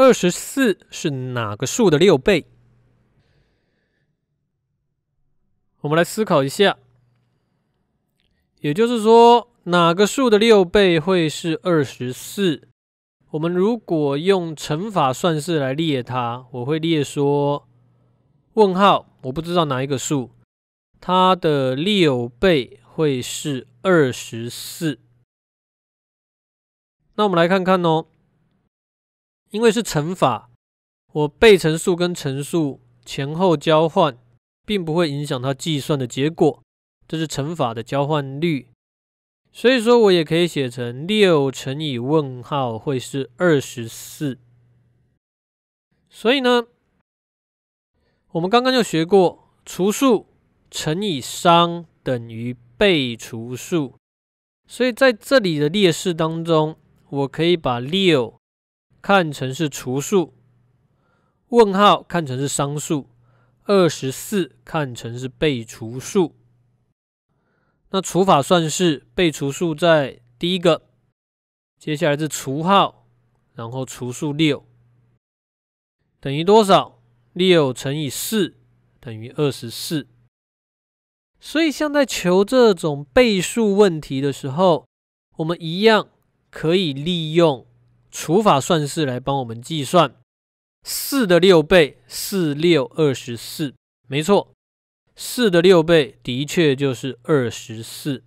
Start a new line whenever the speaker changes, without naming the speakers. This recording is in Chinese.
二十四是哪个数的六倍？我们来思考一下，也就是说，哪个数的六倍会是二十四？我们如果用乘法算式来列它，我会列说：问号，我不知道哪一个数，它的六倍会是二十四。那我们来看看哦。因为是乘法，我被乘数跟乘数前后交换，并不会影响它计算的结果，这是乘法的交换律。所以说我也可以写成六乘以问号会是二十四。所以呢，我们刚刚就学过除数乘以商等于被除数，所以在这里的列式当中，我可以把六。看成是除数，问号看成是商数，二十四看成是被除数。那除法算式，被除数在第一个，接下来是除号，然后除数六，等于多少？六乘以四等于二十四。所以，像在求这种倍数问题的时候，我们一样可以利用。除法算式来帮我们计算四的六倍，四六二十四，没错，四的六倍的确就是二十四。